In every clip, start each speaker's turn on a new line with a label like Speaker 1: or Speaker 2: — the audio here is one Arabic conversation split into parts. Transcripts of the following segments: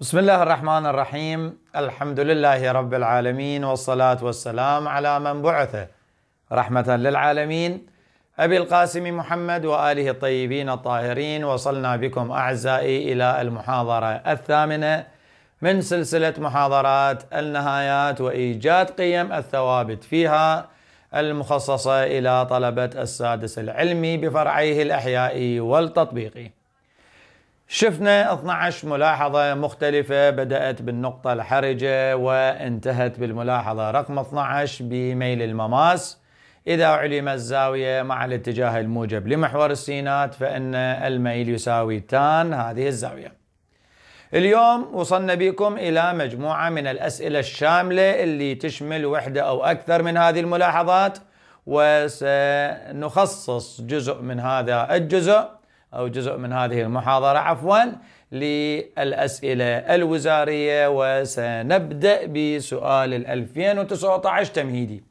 Speaker 1: بسم الله الرحمن الرحيم الحمد لله رب العالمين والصلاة والسلام على من بعث رحمة للعالمين أبي القاسم محمد وآله الطيبين الطاهرين وصلنا بكم أعزائي إلى المحاضرة الثامنة من سلسلة محاضرات النهايات وإيجاد قيم الثوابت فيها المخصصة إلى طلبة السادس العلمي بفرعيه الأحيائي والتطبيقي شفنا 12 ملاحظة مختلفة بدأت بالنقطة الحرجة وانتهت بالملاحظة رقم 12 بميل المماس إذا علم الزاوية مع الاتجاه الموجب لمحور السينات فإن الميل يساوي تان هذه الزاوية اليوم وصلنا بكم إلى مجموعة من الأسئلة الشاملة اللي تشمل وحدة أو أكثر من هذه الملاحظات وسنخصص جزء من هذا الجزء أو جزء من هذه المحاضرة عفوا للأسئلة الوزارية وسنبدأ بسؤال ال 2019 تمهيدي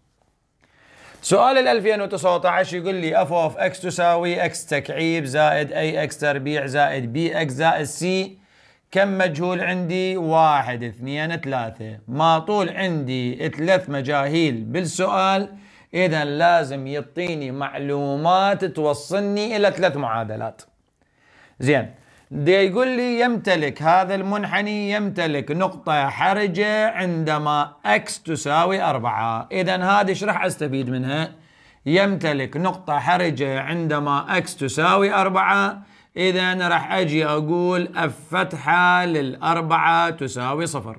Speaker 1: سؤال ال 2019 يقول لي اف اوف اكس تساوي اكس تكعيب زائد اي اكس تربيع زائد بي اكس زائد سي كم مجهول عندي؟ واحد اثنين ثلاثة ما طول عندي ثلاث مجاهيل بالسؤال اذا لازم يعطيني معلومات توصلني الى ثلاث معادلات زين دي يقول لي يمتلك هذا المنحني يمتلك نقطة حرجة عندما X تساوي أربعة إذا هذه ايش راح أستفيد منها؟ يمتلك نقطة حرجة عندما X تساوي أربعة إذا راح أجي أقول الفتحة فتحة للأربعة تساوي صفر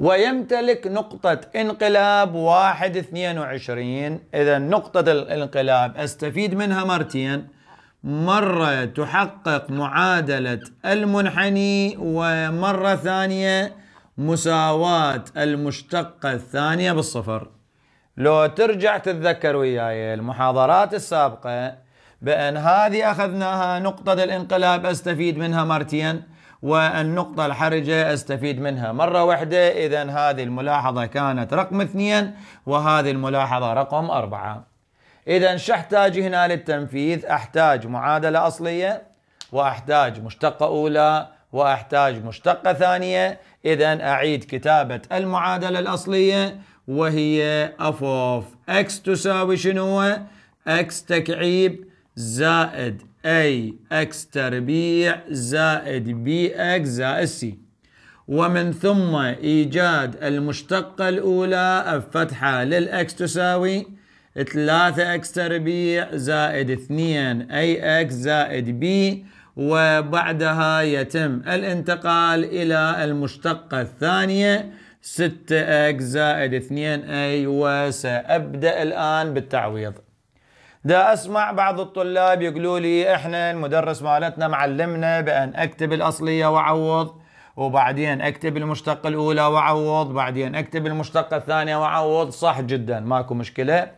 Speaker 1: ويمتلك نقطة انقلاب واحد اثنين وعشرين إذا نقطة الانقلاب أستفيد منها مرتين مرة تحقق معادلة المنحني ومرة ثانية مساواة المشتقة الثانية بالصفر لو ترجع تتذكر وياي المحاضرات السابقة بأن هذه أخذناها نقطة الانقلاب أستفيد منها مرتين والنقطة الحرجة استفيد منها مرة واحدة إذا هذه الملاحظة كانت رقم اثنين وهذه الملاحظة رقم أربعة إذا أحتاج هنا للتنفيذ أحتاج معادلة أصلية وأحتاج مشتقة أولى وأحتاج مشتقة ثانية إذا أعيد كتابة المعادلة الأصلية وهي أف أوف إكس تساوي شنو؟ إكس تكعيب زائد اي X تربيع زائد بي زائد C ومن ثم ايجاد المشتقه الاولى الفتحه للX تساوي 3 x تربيع زائد 2 AX اكس زائد B وبعدها يتم الانتقال الى المشتقه الثانيه 6 6X زائد 2 2A وسابدا الان بالتعويض ده اسمع بعض الطلاب يقولوا لي احنا المدرس مالتنا معلمنا بان اكتب الاصليه واعوض وبعدين اكتب المشتقه الاولى واعوض بعدين اكتب المشتقه الثانيه واعوض صح جدا ماكو مشكله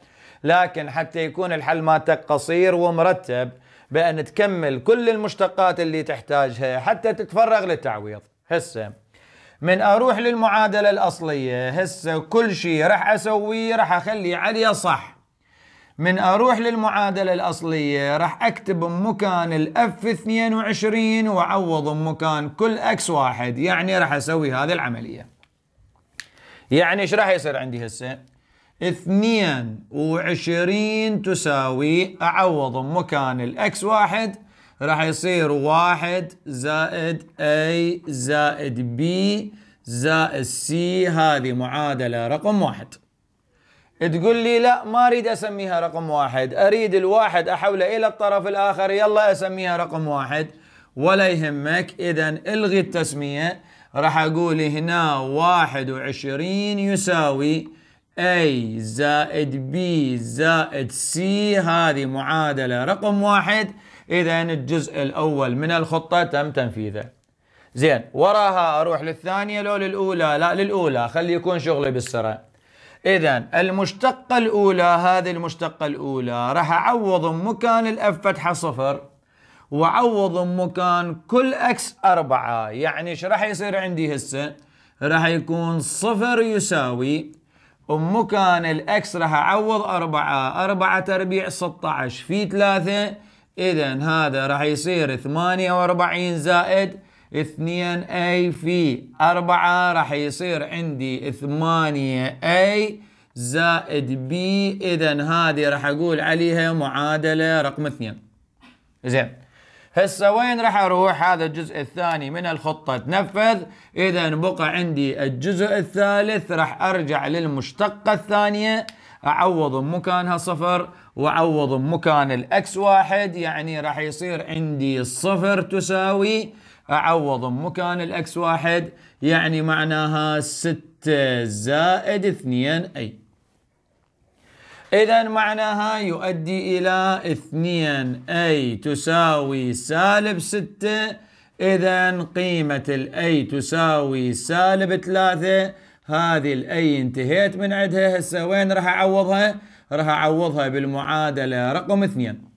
Speaker 1: لكن حتى يكون الحل مالتك قصير ومرتب بان تكمل كل المشتقات اللي تحتاجها حتى تتفرغ للتعويض هسه من اروح للمعادله الاصليه هسه كل شيء راح اسويه راح اخلي عليه صح من اروح للمعادله الاصليه راح اكتب مكان الاف 22 واعوض مكان كل اكس واحد يعني راح اسوي هذه العمليه يعني ايش راح يصير عندي هسه 22 تساوي اعوض مكان الاكس واحد راح يصير واحد زائد اي زائد بي زائد سي هذه معادله رقم واحد تقول لي لا ما اريد اسميها رقم واحد اريد الواحد احوله الى الطرف الاخر يلا اسميها رقم واحد ولا يهمك اذا الغي التسمية راح اقول هنا واحد وعشرين يساوي A زائد B زائد C هذه معادلة رقم واحد إذا الجزء الأول من الخطة تم تنفيذه زين وراها أروح للثانية لو للأولى لا للأولى خلي يكون شغلي بالسرعة إذا المشتقة الأولى هذه المشتقة الأولى راح أعوض مكان الأف فتحة صفر وأعوض مكان كل أكس أربعة يعني إيش راح يصير عندي هسه راح يكون صفر يساوي ومكان الأكس راح أعوض أربعة أربعة تربيع 16 في ثلاثة إذا هذا راح يصير 48 زائد 2 اي في 4 راح يصير عندي 8 اي زائد بي اذا هذه راح اقول عليها معادله رقم اثنين زين هسه وين راح اروح هذا الجزء الثاني من الخطه تنفذ اذا بقى عندي الجزء الثالث راح ارجع للمشتقه الثانيه اعوض مكانها صفر واعوض مكان الاكس واحد يعني راح يصير عندي صفر تساوي اعوض مكان الاكس واحد يعني معناها 6 زائد 2 اي إذا معناها يؤدي إلى 2 أي تساوي سالب 6 إذا قيمة الأي تساوي سالب 3 هذه الأي انتهيت من عندها هسه وين راح أعوضها؟ راح أعوضها بالمعادلة رقم 2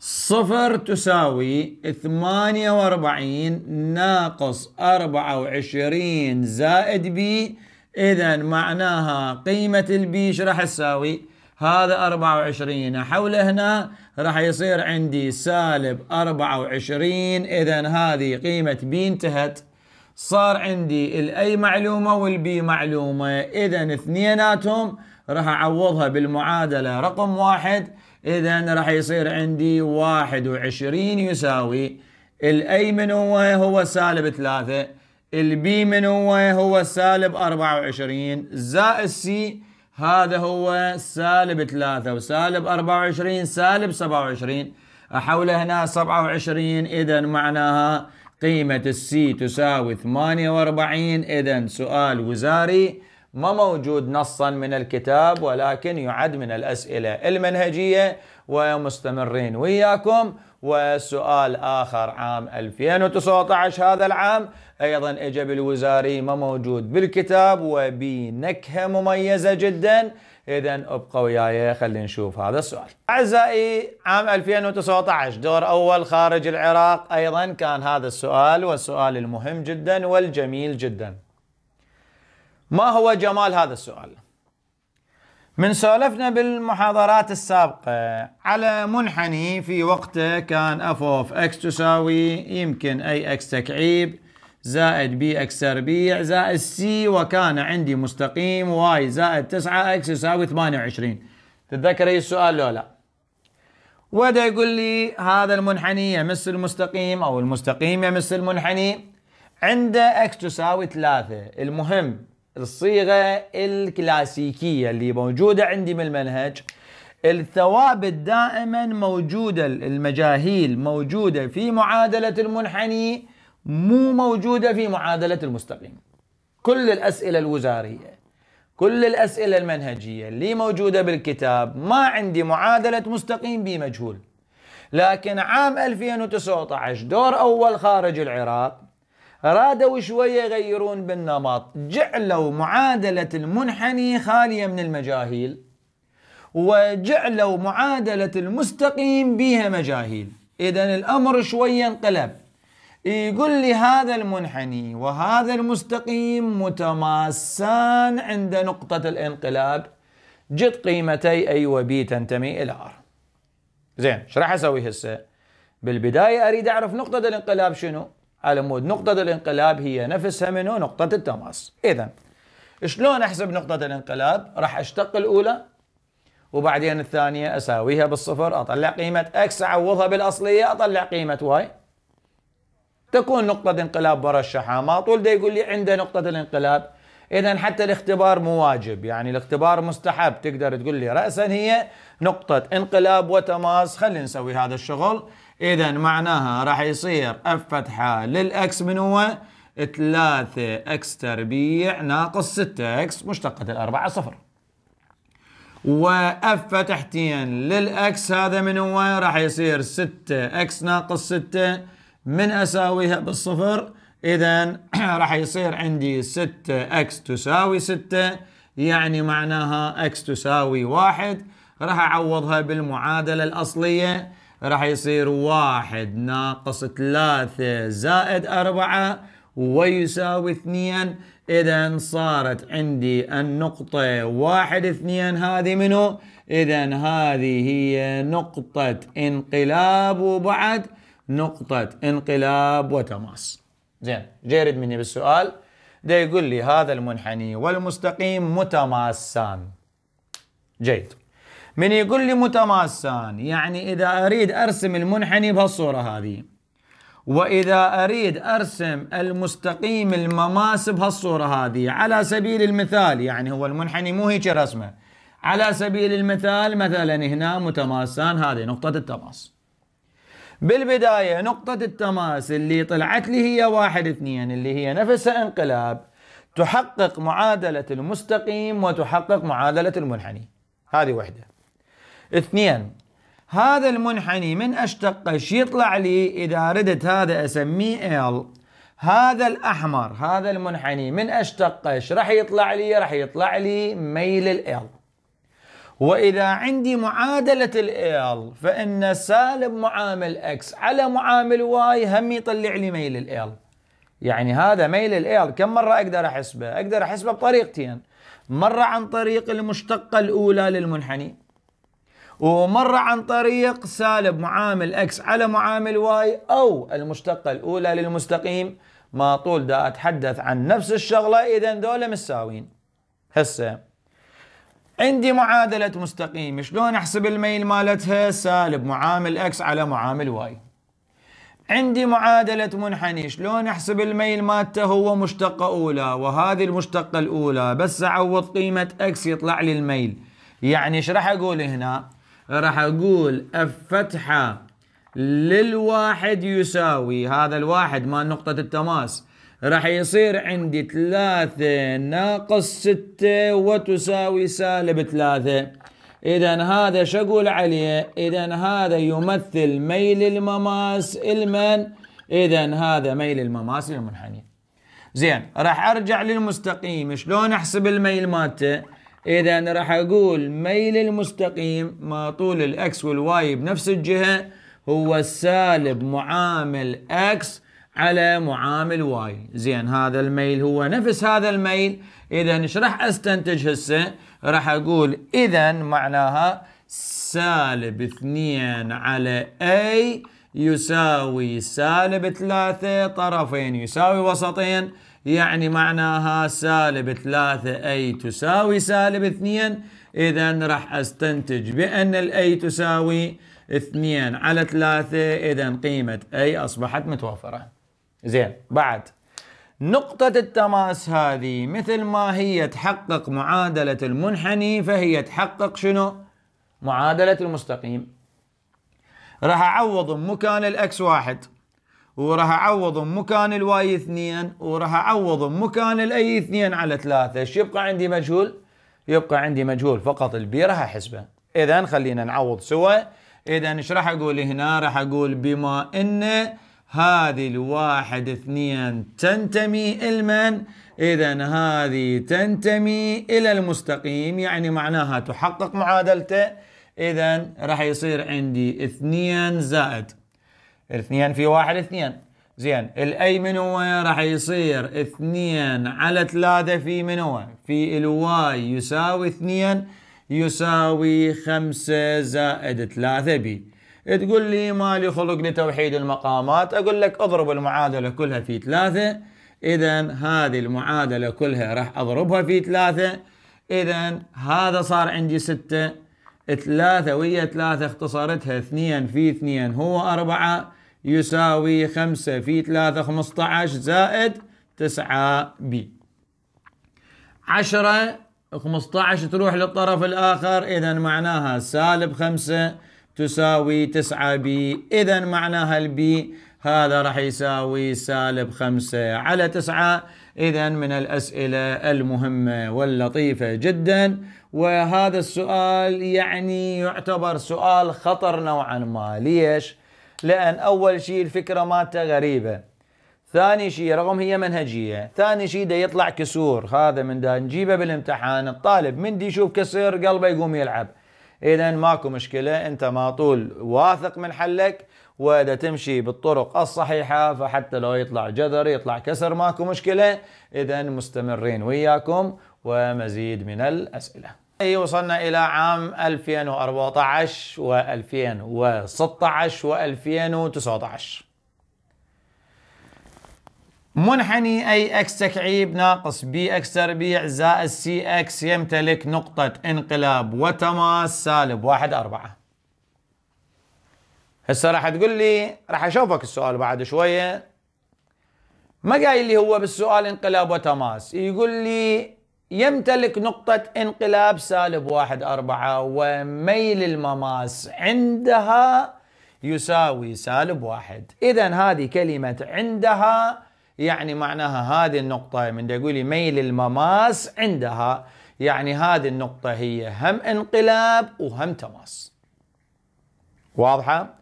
Speaker 1: صفر تساوي ثمانية واربعين ناقص أربعة وعشرين زائد بي إذا معناها قيمة البي ايش راح تساوي؟ هذا 24 حول هنا راح يصير عندي سالب 24 إذا هذه قيمة بي انتهت صار عندي الاي معلومة والبي معلومة إذا اثنيناتهم راح أعوضها بالمعادلة رقم واحد إذا راح يصير عندي واحد وعشرين يساوي الأي من هو هو سالب ثلاثة البي من هو هو سالب أربعة وعشرين زائد سي هذا هو سالب ثلاثة وسالب أربعة وعشرين سالب سبعة وعشرين أحوله هنا سبعة وعشرين إذا معناها قيمة السي تساوي ثمانية وأربعين إذا سؤال وزاري ما موجود نصا من الكتاب ولكن يعد من الأسئلة المنهجية ومستمرين وياكم وسؤال آخر عام 2019 هذا العام أيضا إجاب الوزاري ما موجود بالكتاب وبنكهة مميزة جدا إذا ابقوا وياي خلينا نشوف هذا السؤال أعزائي عام 2019 دور أول خارج العراق أيضا كان هذا السؤال والسؤال المهم جدا والجميل جدا ما هو جمال هذا السؤال من سولفنا بالمحاضرات السابقة على منحني في وقته كان اف اوف x تساوي يمكن اي x تكعيب زائد بي اكس تربيع زائد سي وكان عندي مستقيم واي زائد 9 اكس يساوي 28 تتذكر السؤال لو لا ودا يقول لي هذا المنحني يمس المستقيم او المستقيم يمس المنحني عنده اكس تساوي 3 المهم الصيغة الكلاسيكية اللي موجودة عندي من المنهج الثوابت دائما موجودة المجاهيل موجودة في معادلة المنحني مو موجودة في معادلة المستقيم كل الأسئلة الوزارية كل الأسئلة المنهجية اللي موجودة بالكتاب ما عندي معادلة مستقيم بمجهول لكن عام 2019 دور أول خارج العراق رادوا شوية يغيرون بالنمط جعلوا معادلة المنحني خالية من المجاهيل وجعلوا معادلة المستقيم بها مجاهيل إذا الأمر شوية انقلب يقول لي هذا المنحني وهذا المستقيم متماسان عند نقطة الانقلاب جد قيمتي أي أيوة وبي تنتمي إلى R زين شو راح أسوي هسه بالبداية أريد أعرف نقطة الانقلاب شنو على مود نقطة الانقلاب هي نفسها منه نقطة التماس إذا شلون أحسب نقطة الانقلاب راح أشتق الأولى وبعدين الثانية أساويها بالصفر أطلع قيمة X أعوضها بالأصلية أطلع قيمة Y تكون نقطة انقلاب برا ما طول ده يقول لي عنده نقطة الانقلاب إذا حتى الاختبار مو واجب يعني الاختبار مستحب تقدر تقول لي رأسا هي نقطة انقلاب وتماس خلينا نسوي هذا الشغل اذا معناها راح يصير اف فتحه للاكس من هو 3 اكس تربيع ناقص 6 اكس مشتقة الاربعة صفر واف فتحتين للاكس هذا من هو راح يصير 6 اكس ناقص 6 من اساويها بالصفر اذا راح يصير عندي 6 اكس تساوي 6 يعني معناها اكس تساوي واحد راح اعوضها بالمعادلة الاصلية راح يصير واحد ناقص ثلاثة زائد أربعة ويساوي اثنين إذا صارت عندي النقطة واحد اثنين هذه منه إذا هذه هي نقطة انقلاب وبعد نقطة انقلاب وتماس زين جيرد مني بالسؤال ده يقول لي هذا المنحني والمستقيم متماسان جيد من يقول لي متماسان يعني إذا أريد أرسم المنحني بهالصورة هذه وإذا أريد أرسم المستقيم المماس بهالصورة هذه على سبيل المثال يعني هو المنحني مو هيك رسمه على سبيل المثال مثلا هنا متماسان هذه نقطة التماس بالبداية نقطة التماس اللي طلعت لي هي واحد اثنين اللي هي نفسها انقلاب تحقق معادلة المستقيم وتحقق معادلة المنحني هذه وحده اثنين هذا المنحني من أشتقه ايش يطلع لي إذا ردت هذا أسميه ال هذا الأحمر هذا المنحني من أشتقه ايش راح يطلع لي راح يطلع لي ميل ال وإذا عندي معادلة ال فإن سالب معامل اكس على معامل واي هم يطلع لي ميل ال يعني هذا ميل ال كم مرة أقدر أحسبه أقدر أحسبه بطريقتين مرة عن طريق المشتقة الأولى للمنحني ومرة عن طريق سالب معامل اكس على معامل واي او المشتقة الاولى للمستقيم ما طول دا اتحدث عن نفس الشغلة اذا دول مساوين هسه عندي معادلة مستقيم شلون احسب الميل مالتها سالب معامل اكس على معامل واي عندي معادلة منحني شلون احسب الميل مالته هو مشتقة أولى وهذه المشتقة الأولى بس أعوض قيمة اكس يطلع لي الميل يعني ايش راح أقول هنا راح اقول اف فتحه للواحد يساوي هذا الواحد مال نقطة التماس راح يصير عندي ثلاثة ناقص ستة وتساوي سالب ثلاثة إذا هذا شو أقول عليه؟ إذا هذا يمثل ميل المماس المن إذا هذا ميل المماس للمنحني. زين راح أرجع للمستقيم شلون أحسب الميل مالته؟ إذا راح أقول ميل المستقيم ما طول الإكس والواي بنفس الجهة هو السالب معامل إكس على معامل واي زين هذا الميل هو نفس هذا الميل إذا إيش راح أستنتج هسه راح أقول إذا معناها سالب اثنين على أي يساوي سالب ثلاثة طرفين يساوي وسطين يعني معناها سالب ثلاثة أي تساوي سالب اثنين إذا راح أستنتج بأن الأي تساوي اثنين على ثلاثة إذا قيمة أي أصبحت متوفرة زين بعد نقطة التماس هذه مثل ما هي تحقق معادلة المنحني فهي تحقق شنو؟ معادلة المستقيم راح أعوض مكان الأكس واحد وراح اعوض مكان الواي اثنين وراح اعوض مكان الاي اثنين على ثلاثة ايش يبقى عندي مجهول يبقى عندي مجهول فقط البي راح احسبه اذا خلينا نعوض سوا اذا ايش راح اقول هنا راح اقول بما ان هذه الواحد اثنين تنتمي المن اذا هذه تنتمي الى المستقيم يعني معناها تحقق معادلته اذا راح يصير عندي اثنين زائد 2 في 1 2 زين الاي هو راح يصير 2 على 3 في من هو في الواي يساوي 2 يساوي 5 زائد 3 بي تقول لي مالي خلق لتوحيد المقامات اقول لك اضرب المعادله كلها في 3 اذا هذه المعادله كلها راح اضربها في 3 اذا هذا صار عندي 6 3 ويا 3 اختصرتها 2 في 2 هو 4 يساوي خمسة في ثلاثة خمسة عشر زائد تسعة بي عشرة خمسة عشر تروح للطرف الآخر إذا معناها سالب خمسة تساوي تسعة بي إذا معناها البي هذا راح يساوي سالب خمسة على تسعة إذا من الأسئلة المهمة واللطيفة جدا وهذا السؤال يعني يعتبر سؤال خطر نوعا ما ليش؟ لأن أول شيء الفكرة مالته غريبة ثاني شيء رغم هي منهجية ثاني شيء ده يطلع كسور هذا من ده نجيبه بالامتحان الطالب من دي يشوف كسر قلبه يقوم يلعب إذا ماكو مشكلة أنت ما طول واثق من حلك وإذا تمشي بالطرق الصحيحة فحتى لو يطلع جذر يطلع كسر ماكو مشكلة إذا مستمرين وياكم ومزيد من الأسئلة اي وصلنا إلى عام 2014 و2016 و2019 منحني أي أكس تكعيب ناقص بي أكس تربيع زائد سي أكس يمتلك نقطة انقلاب وتماس سالب واحد أربعة هسه راح تقول لي راح أشوفك السؤال بعد شوية ما قايل لي هو بالسؤال انقلاب وتماس يقول لي يمتلك نقطة انقلاب سالب واحد أربعة وميل المماس عندها يساوي سالب واحد إذا هذه كلمة عندها يعني معناها هذه النقطة من يقولي ميل المماس عندها يعني هذه النقطة هي هم انقلاب وهم تماس واضحة؟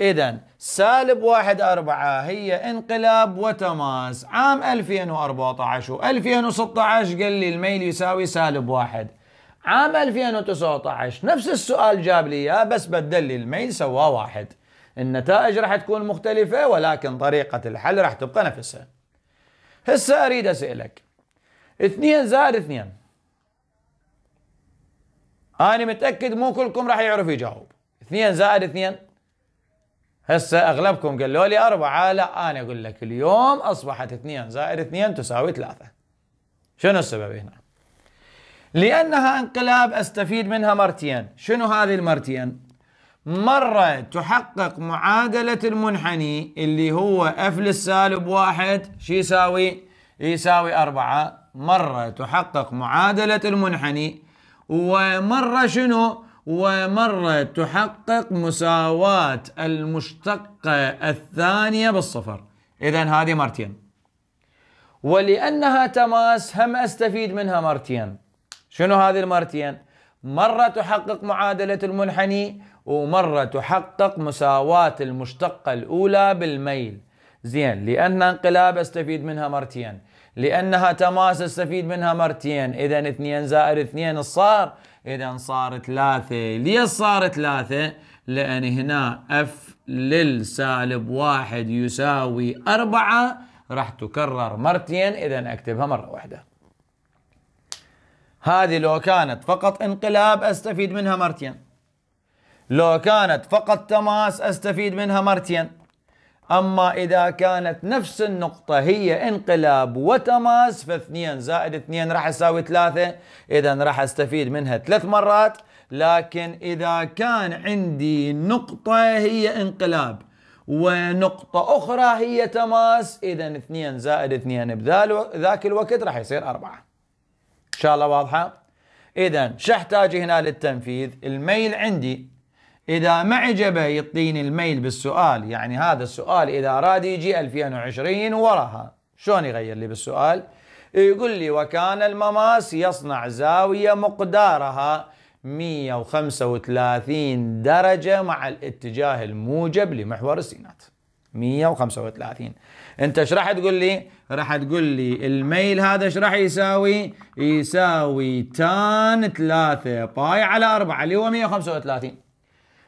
Speaker 1: إذا سالب واحد أربعة هي انقلاب وتماس عام 2014 و 2016 قال لي الميل يساوي سالب واحد عام 2019 نفس السؤال جاب لي إياه بس بدل لي الميل سواه واحد النتائج راح تكون مختلفة ولكن طريقة الحل راح تبقى نفسها هسه أريد أسألك اثنين زائد اثنين أنا متأكد مو كلكم راح يعرف يجاوب اثنين زائد اثنين هسه اغلبكم قالوا لي اربعه لا انا اقول لك اليوم اصبحت 2 زائد 2 تساوي 3 شنو السبب هنا؟ لانها انقلاب استفيد منها مرتين، شنو هذه المرتين؟ مرة تحقق معادلة المنحني اللي هو اف للسالب واحد شو يساوي؟ يساوي أربعة مرة تحقق معادلة المنحني ومرة شنو؟ ومرة تحقق مساواة المشتقة الثانية بالصفر إذا هذه مرتين ولأنها تماس هم أستفيد منها مرتين شنو هذه المرتين؟ مرة تحقق معادلة المنحني ومرة تحقق مساواة المشتقة الأولى بالميل زين لأن انقلاب استفيد منها مرتين لأنها تماس استفيد منها مرتين إذا 2 زائد 2 صار اذا صار ثلاثة ليش صار ثلاثة لان هنا اف للسالب واحد يساوي اربعة راح تكرر مرتين اذا اكتبها مرة واحدة هذه لو كانت فقط انقلاب استفيد منها مرتين لو كانت فقط تماس استفيد منها مرتين أما إذا كانت نفس النقطة هي انقلاب وتماس فاثنين زائد اثنين راح يساوي ثلاثة إذا راح أستفيد منها ثلاث مرات لكن إذا كان عندي نقطة هي انقلاب ونقطة أخرى هي تماس إذا اثنين زائد اثنين بذاك الوقت راح يصير أربعة إن شاء الله واضحة؟ إذا شو أحتاج هنا للتنفيذ؟ الميل عندي إذا ما عجبه يطيني الميل بالسؤال يعني هذا السؤال إذا راد يجي 2020 وراها شلون يغير لي بالسؤال يقول لي وكان المماس يصنع زاوية مقدارها 135 درجة مع الاتجاه الموجب لمحور السينات 135 انت ايش راح تقول لي راح تقول لي الميل هذا ايش راح يساوي يساوي تان 3 باي على 4 اللي هو 135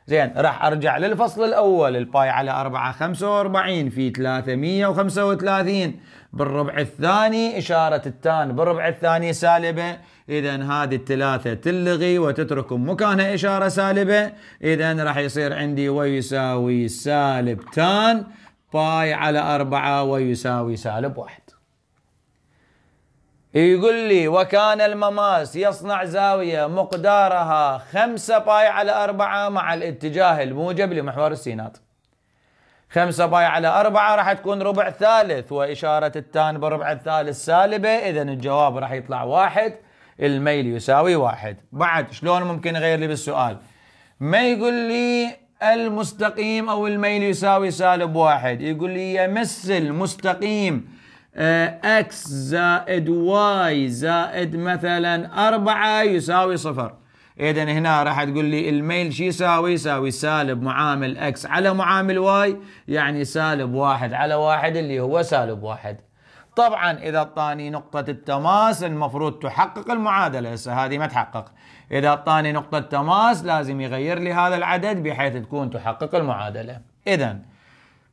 Speaker 1: زين راح ارجع للفصل الاول الباي على 4 45 في 335 بالربع الثاني اشاره التان بالربع الثاني سالبه اذا هذه الثلاثه تلغي وتترك مكانها اشاره سالبه اذا راح يصير عندي ويساوي سالب تان باي على 4 ويساوي سالب 1 يقول لي وكان المماس يصنع زاوية مقدارها خمسة باي على أربعة مع الاتجاه الموجب لمحور السينات خمسة باي على أربعة راح تكون ربع ثالث وإشارة التان بربع الثالث سالبة إذا الجواب راح يطلع واحد الميل يساوي واحد بعد شلون ممكن غير لي بالسؤال ما يقول لي المستقيم أو الميل يساوي سالب واحد يقول لي يمس المستقيم اكس آه، زائد واي زائد مثلا أربعة يساوي صفر اذا هنا راح تقول لي الميل شو يساوي؟ يساوي سالب معامل اكس على معامل واي يعني سالب واحد على واحد اللي هو سالب واحد. طبعا اذا اعطاني نقطة التماس المفروض تحقق المعادلة هسه هذه ما تحقق. اذا اعطاني نقطة تماس لازم يغير لي هذا العدد بحيث تكون تحقق المعادلة. اذا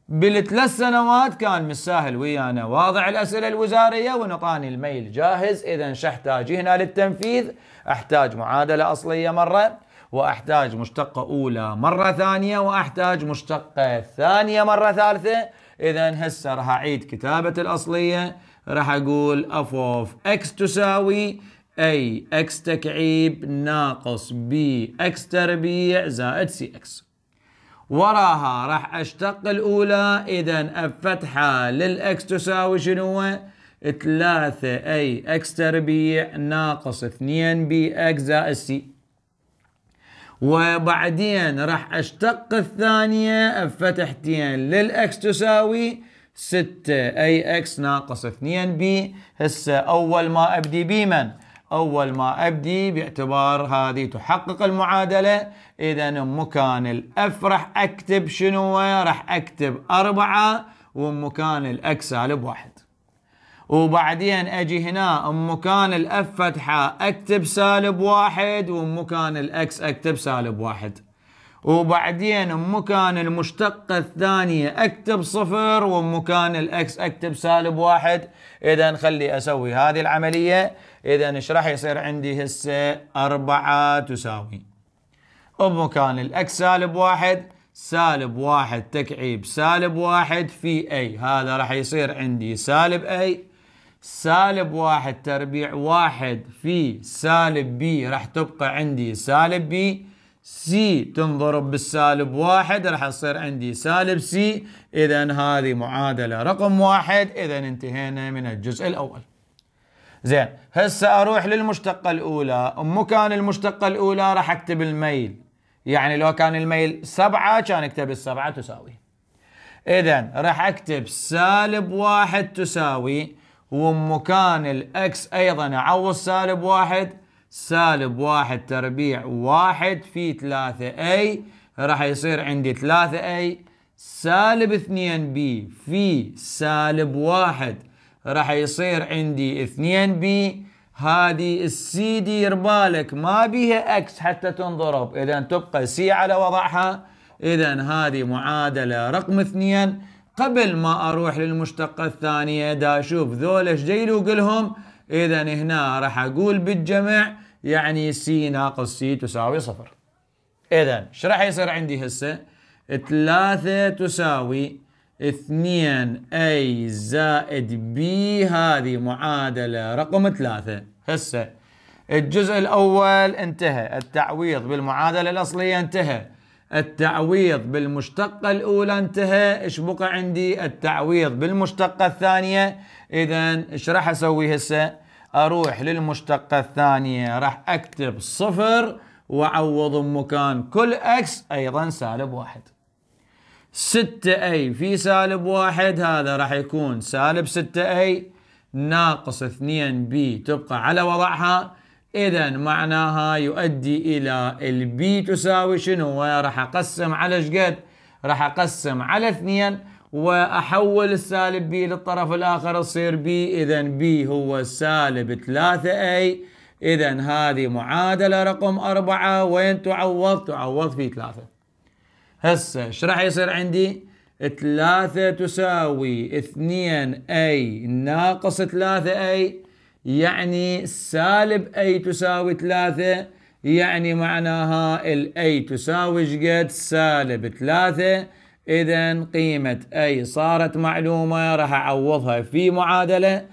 Speaker 1: بالثلاث سنوات كان مساهل ويانا واضع الاسئله الوزاريه ونطاني الميل جاهز اذا شحتاج هنا للتنفيذ احتاج معادله اصليه مره واحتاج مشتقه اولى مره ثانيه واحتاج مشتقه ثانيه مره ثالثه اذا هسه راح اعيد كتابه الاصليه راح اقول اف اوف اكس تساوي اي اكس تكعيب ناقص بي اكس تربيع زائد سي اكس وراها راح اشتق الاولى اذا الفتحه للاكس تساوي شنو؟ 3 اي اكس تربيع ناقص 2 بي اكس زائد سي وبعدين راح اشتق الثانيه بفتحتين للاكس تساوي 6 اي اكس ناقص 2 بي هسه اول ما ابدي بمن أول ما أبدي باعتبار هذه تحقق المعادلة إذا بمكان الأف راح أكتب شنو راح أكتب أربعة ومكان الأكس سالب واحد وبعدين أجي هنا بمكان الأف فتحة أكتب سالب واحد ومكان الأكس أكتب سالب واحد وبعدين بمكان المشتقة الثانية اكتب صفر ومكان الاكس اكتب سالب واحد اذا خلي اسوي هذه العملية إذا إيش راح يصير عندي هسه أربعة تساوي بمكان الإكس سالب واحد سالب واحد تكعيب سالب واحد في أي هذا راح يصير عندي سالب أي سالب واحد تربيع واحد في سالب بي راح تبقى عندي سالب بي سي تنضرب بالسالب واحد راح تصير عندي سالب سي إذا هذه معادلة رقم واحد إذا انتهينا من الجزء الأول زين هسه اروح للمشتقه الاولى ام كان المشتقه الاولى راح اكتب الميل يعني لو كان الميل سبعة كان اكتب السبعة تساوي اذا راح اكتب سالب واحد تساوي ومكان الاكس ايضا اعوض سالب واحد سالب واحد تربيع واحد في ثلاثة اي راح يصير عندي ثلاثة اي سالب اثنين بي في سالب واحد راح يصير عندي 2 بي هذه السي دير بالك ما بيها اكس حتى تنضرب اذا تبقى سي على وضعها اذا هذه معادله رقم اثنين قبل ما اروح للمشتقه الثانيه دا اشوف ذول ايش جاي لهم اذا هنا راح اقول بالجمع يعني سي ناقص سي تساوي صفر اذا ايش راح يصير عندي هسه ثلاثة تساوي 2 A زائد B هذه معادلة رقم ثلاثة هسه الجزء الأول انتهى التعويض بالمعادلة الأصلية انتهى التعويض بالمشتقة الأولى انتهى ايش بقى عندي التعويض بالمشتقة الثانية إذا ايش راح أسوي هسه أروح للمشتقة الثانية راح أكتب صفر وأعوض مكان كل أكس أيضا سالب واحد 6 a في سالب واحد هذا راح يكون سالب 6 a ناقص 2 b تبقى على وضعها اذا معناها يؤدي الى البي تساوي شنو راح اقسم على شقد راح اقسم على 2 واحول السالب B للطرف الاخر تصير B اذا بي هو سالب 3 a اذا هذه معادله رقم 4 وين تعوض تعوض في 3 هسه ايش راح يصير عندي؟ 3 تساوي 2 اي ناقص 3 اي يعني سالب اي تساوي 3 يعني معناها الاي تساوي ايش قد؟ سالب 3 اذا قيمة اي صارت معلومة راح اعوضها في معادلة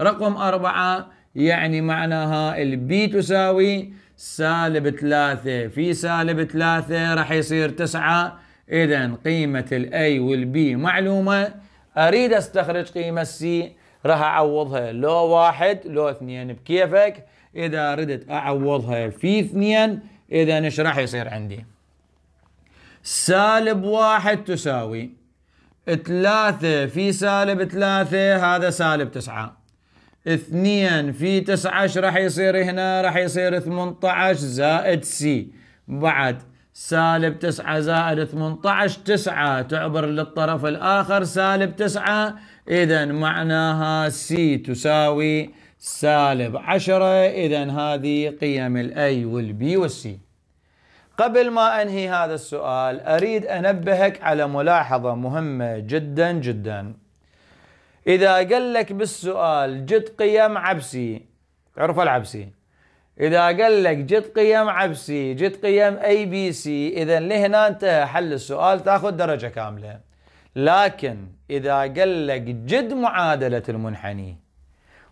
Speaker 1: رقم 4 يعني معناها البي تساوي سالب ثلاثة في سالب ثلاثة رح يصير تسعة إذا قيمة الأي والبي معلومة أريد أستخرج قيمة السي رح أعوضها لو واحد لو اثنين بكيفك إذا ردت أعوضها في اثنين إذا إيش رح يصير عندي سالب واحد تساوي ثلاثة في سالب ثلاثة هذا سالب تسعة 2 في 19 راح يصير هنا راح يصير 18 زائد سي بعد سالب 9 زائد 18 9 تعبر للطرف الآخر سالب 9 إذا معناها سي تساوي سالب 10 إذا هذه قيم الأي والبي والسي قبل ما أنهي هذا السؤال أريد أنبهك على ملاحظة مهمة جدا جدا إذا قال لك بالسؤال جد قيم عبسي تعرف العبسي إذا قال لك جد قيم عبسي جد قيم أي بي سي إذا لهنا انتهى حل السؤال تاخذ درجة كاملة لكن إذا قال لك جد معادلة المنحني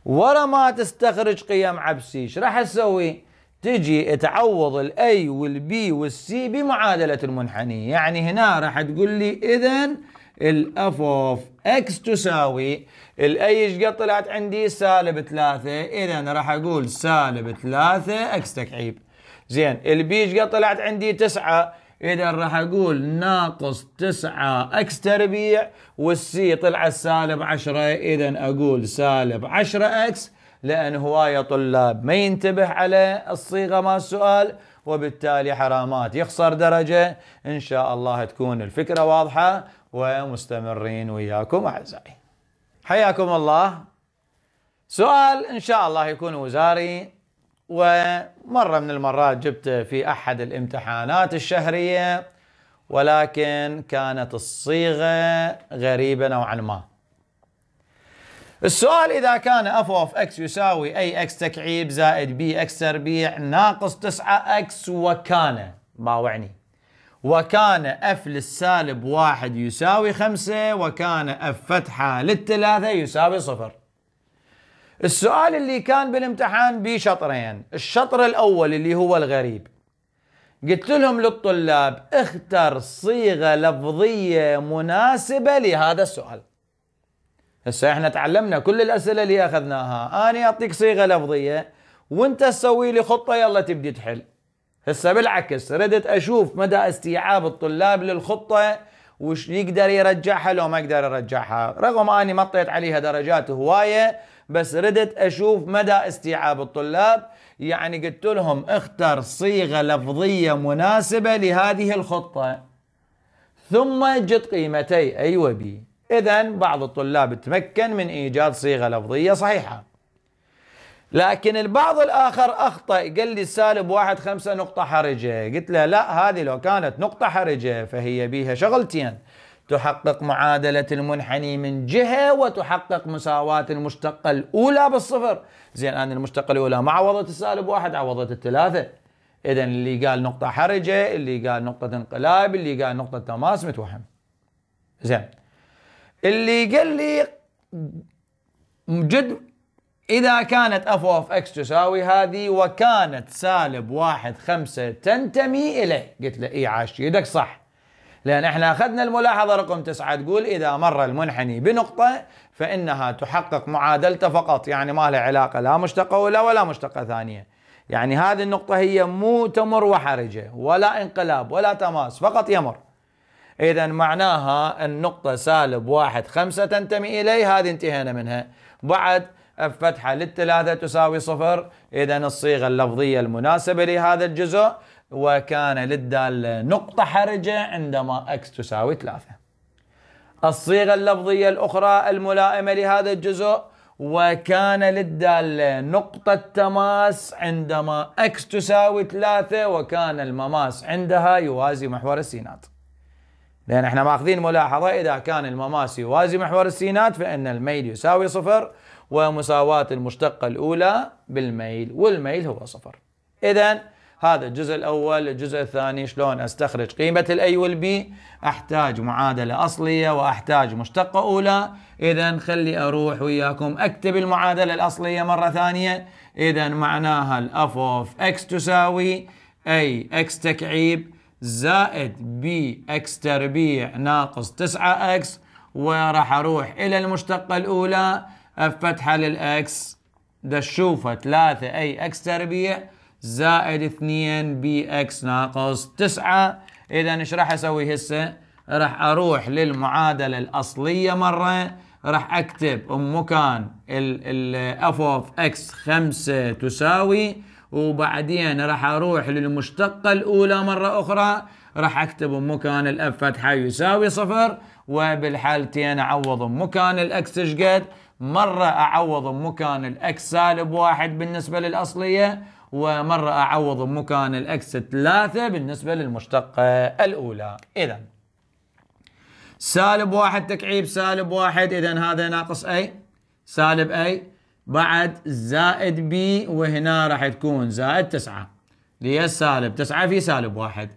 Speaker 1: ورا ما تستخرج قيم عبسي ايش راح تسوي؟ تجي تعوض الاي والبي والسي بمعادلة المنحني يعني هنا راح تقول لي إذا الأف أوف اكس تساوي الاي ايش قد طلعت عندي سالب 3 اذا راح اقول سالب 3 اكس تكعيب زين البي ايش قد طلعت عندي 9 اذا راح اقول ناقص 9 اكس تربيع والسي طلعت سالب 10 اذا اقول سالب 10 اكس لان هوايه طلاب ما ينتبه على الصيغه مال السؤال وبالتالي حرامات يخسر درجة إن شاء الله تكون الفكرة واضحة ومستمرين وياكم أعزائي حياكم الله سؤال إن شاء الله يكون وزاري ومرة من المرات جبته في أحد الامتحانات الشهرية ولكن كانت الصيغة غريبة نوعا ما السؤال إذا كان اف اوف اكس يساوي اي اكس تكعيب زائد بي اكس تربيع ناقص 9 اكس وكان باوعني وكان اف للسالب واحد يساوي خمسة وكان اف فتحة للثلاثة يساوي صفر السؤال اللي كان بالامتحان بيه شطرين الشطر الأول اللي هو الغريب قلت لهم للطلاب اختر صيغة لفظية مناسبة لهذا السؤال هسه احنا تعلمنا كل الاسئله اللي اخذناها انا اعطيك صيغه لفظيه وانت تسوي لي خطه يلا تبدي تحل هسه بالعكس ردت اشوف مدى استيعاب الطلاب للخطه وش يقدر يرجعها لو ما يقدر يرجعها رغم اني مطيت عليها درجات هوايه بس ردت اشوف مدى استيعاب الطلاب يعني قلت لهم اختر صيغه لفظيه مناسبه لهذه الخطه ثم جد قيمتي اي أيوة وبي إذا بعض الطلاب تمكن من إيجاد صيغة لفظية صحيحة لكن البعض الآخر أخطأ قال لي السالب واحد خمسة نقطة حرجة قلت له لا هذه لو كانت نقطة حرجة فهي بيها شغلتين تحقق معادلة المنحني من جهة وتحقق مساواة المشتقة الأولى بالصفر زين أنا المشتقة الأولى ما عوضت السالب واحد عوضت الثلاثة إذا اللي قال نقطة حرجة اللي قال نقطة انقلاب اللي قال نقطة تماس متوهم زين اللي قال لي جد إذا كانت اف اوف اكس تساوي هذه وكانت سالب واحد خمسة تنتمي إليه قلت له إي عاش يدك صح لأن احنا أخذنا الملاحظة رقم تسعة تقول إذا مر المنحني بنقطة فإنها تحقق معادلته فقط يعني ما لها علاقة لا مشتقة أولى ولا مشتقة ثانية يعني هذه النقطة هي مو تمر وحرجة ولا انقلاب ولا تماس فقط يمر إذا معناها النقطة سالب واحد خمسة تنتمي إليه هذه انتهينا منها بعد الفتحة للثلاثة تساوي صفر إذا الصيغة اللفظية المناسبة لهذا الجزء وكان للدالة نقطة حرجة عندما x تساوي ثلاثة الصيغة اللفظية الأخرى الملائمة لهذا الجزء وكان للدالة نقطة تماس عندما x تساوي ثلاثة وكان المماس عندها يوازي محور السينات لأن احنا ماخذين ملاحظة إذا كان المماس يوازي محور السينات فإن الميل يساوي صفر ومساواة المشتقة الأولى بالميل والميل هو صفر إذا هذا الجزء الأول الجزء الثاني شلون أستخرج قيمة الأي والبي أحتاج معادلة أصلية وأحتاج مشتقة أولى إذا خلي أروح وياكم أكتب المعادلة الأصلية مرة ثانية إذا معناها الأف أوف إكس تساوي أي إكس تكعيب زائد بي اكس تربيع ناقص 9 اكس وراح اروح الى المشتقة الاولى فتحة للاكس دشوفة 3 اي اكس تربيع زائد 2 بي اكس ناقص 9 اذا ايش راح اسوي هسه؟ راح اروح للمعادلة الاصلية مرة راح اكتب مكان الاف اوف اكس 5 تساوي وبعدين راح اروح للمشتقة الاولى مرة اخرى راح اكتب مكان الاب فتحة يساوي صفر وبالحالتين اعوض مكان الاكس شقد مرة اعوض مكان الاكس سالب واحد بالنسبة للاصلية ومرة اعوض مكان الاكس ثلاثة بالنسبة للمشتقة الاولى اذا سالب واحد تكعيب سالب واحد اذا هذا ناقص اي سالب اي بعد زائد ب وهنا راح تكون زائد تسعة اللي هي السالب تسعة في سالب واحد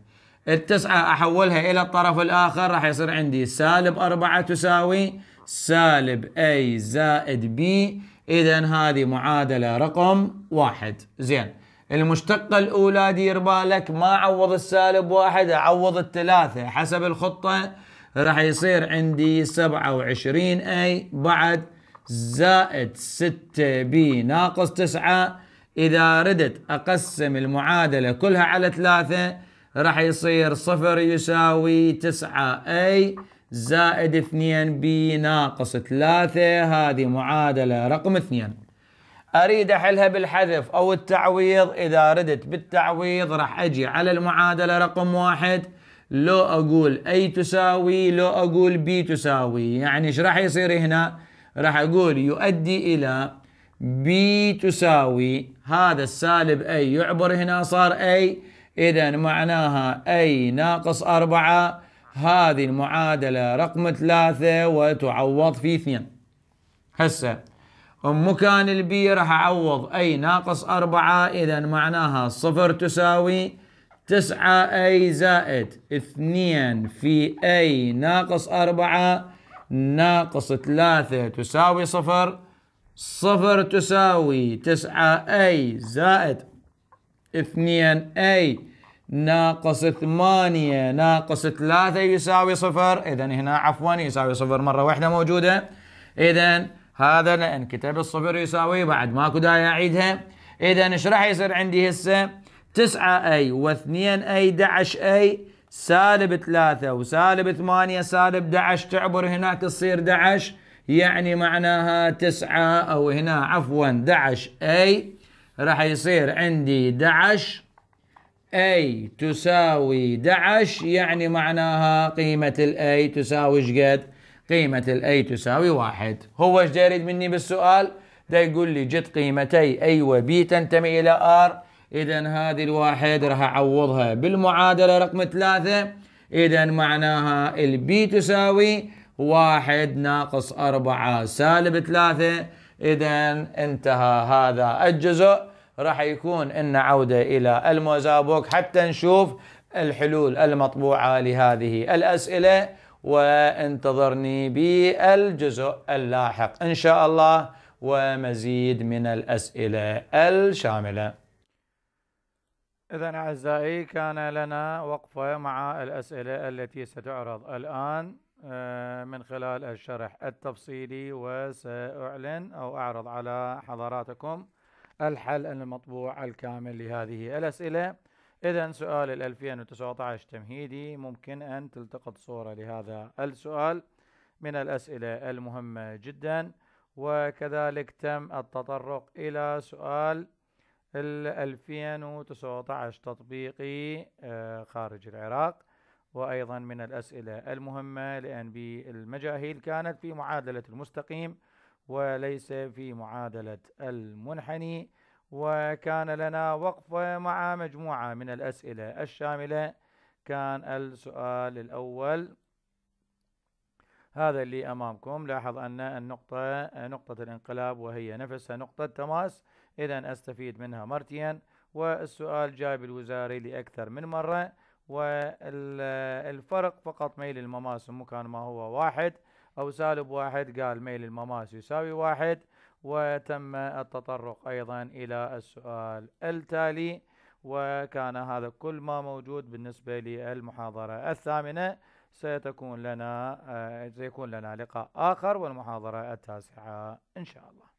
Speaker 1: التسعة أحولها إلى الطرف الآخر راح يصير عندي سالب أربعة تساوي سالب A زائد B إذا هذه معادلة رقم واحد زين المشتقة الأولى دير بالك ما أعوض السالب واحد أعوض الثلاثة حسب الخطة راح يصير عندي سبعة وعشرين أي بعد زائد 6 بي ناقص 9 إذا ردت أقسم المعادلة كلها على 3 راح يصير 0 يساوي 9 أي زائد 2 بي ناقص 3 هذه معادلة رقم 2 أريد أحلها بالحذف أو التعويض إذا ردت بالتعويض راح أجي على المعادلة رقم 1 لو أقول أي تساوي لو أقول بي تساوي يعني إيش راح يصير هنا؟ راح اقول يؤدي الى b تساوي هذا السالب اي يعبر هنا صار اي اذا معناها اي ناقص أربعة هذه المعادلة رقم ثلاثة وتعوض في اثنين هسه مكان البي راح اعوض اي ناقص أربعة اذا معناها صفر تساوي تسعة اي زائد اثنين في اي ناقص أربعة ناقص ثلاثة تساوي صفر صفر تساوي تسعة أي زائد اثنين أي ناقص ثمانية ناقص ثلاثة يساوي صفر إذا هنا عفوا يساوي صفر مرة واحدة موجودة إذا هذا لأن كتاب الصفر يساوي بعد ماكو داعي أعيدها إذا إيش راح يصير عندي هسه 9 أي و2 أي 11 أي سالب 3 وسالب 8 سالب 11 تعبر هناك تصير 11 يعني معناها 9 أو هنا عفوا 11 أي راح يصير عندي 11 أي تساوي 11 يعني معناها قيمة الأي تساوي شقد قيمة الأي تساوي واحد هو ايش يريد مني بالسؤال ده يقول لي جت قيمتي أي وبي تنتمي إلى ار اذا هذه الواحد راح اعوضها بالمعادله رقم ثلاثه اذا معناها البي تساوي واحد ناقص أربعة سالب ثلاثة إذا انتهى هذا الجزء راح يكون إن عودة إلى الموزابوك حتى نشوف الحلول المطبوعة لهذه الأسئلة وانتظرني بالجزء اللاحق إن شاء الله ومزيد من الأسئلة الشاملة إذا أعزائي كان لنا وقفة مع الأسئلة التي ستعرض الآن آه، من خلال الشرح التفصيلي وسأعلن أو أعرض على حضراتكم الحل المطبوع الكامل لهذه الأسئلة إذا سؤال ال 2019 تمهيدي ممكن أن تلتقط صورة لهذا السؤال من الأسئلة المهمة جدا وكذلك تم التطرق إلى سؤال ال 2019 تطبيقي آه، خارج العراق وأيضا من الأسئلة المهمة لأن بالمجاهيل كانت في معادلة المستقيم وليس في معادلة المنحني وكان لنا وقفة مع مجموعة من الأسئلة الشاملة كان السؤال الأول هذا اللي أمامكم لاحظ أن النقطة نقطة الانقلاب وهي نفسها نقطة تماس إذا أستفيد منها مرتين والسؤال جايب الوزاري لأكثر من مرة والفرق فقط ميل المماس مكان ما هو واحد أو سالب واحد قال ميل المماس يساوي واحد وتم التطرق أيضا إلى السؤال التالي وكان هذا كل ما موجود بالنسبة للمحاضرة الثامنة سيتكون لنا آه، سيكون لنا لقاء آخر والمحاضرة التاسعة إن شاء الله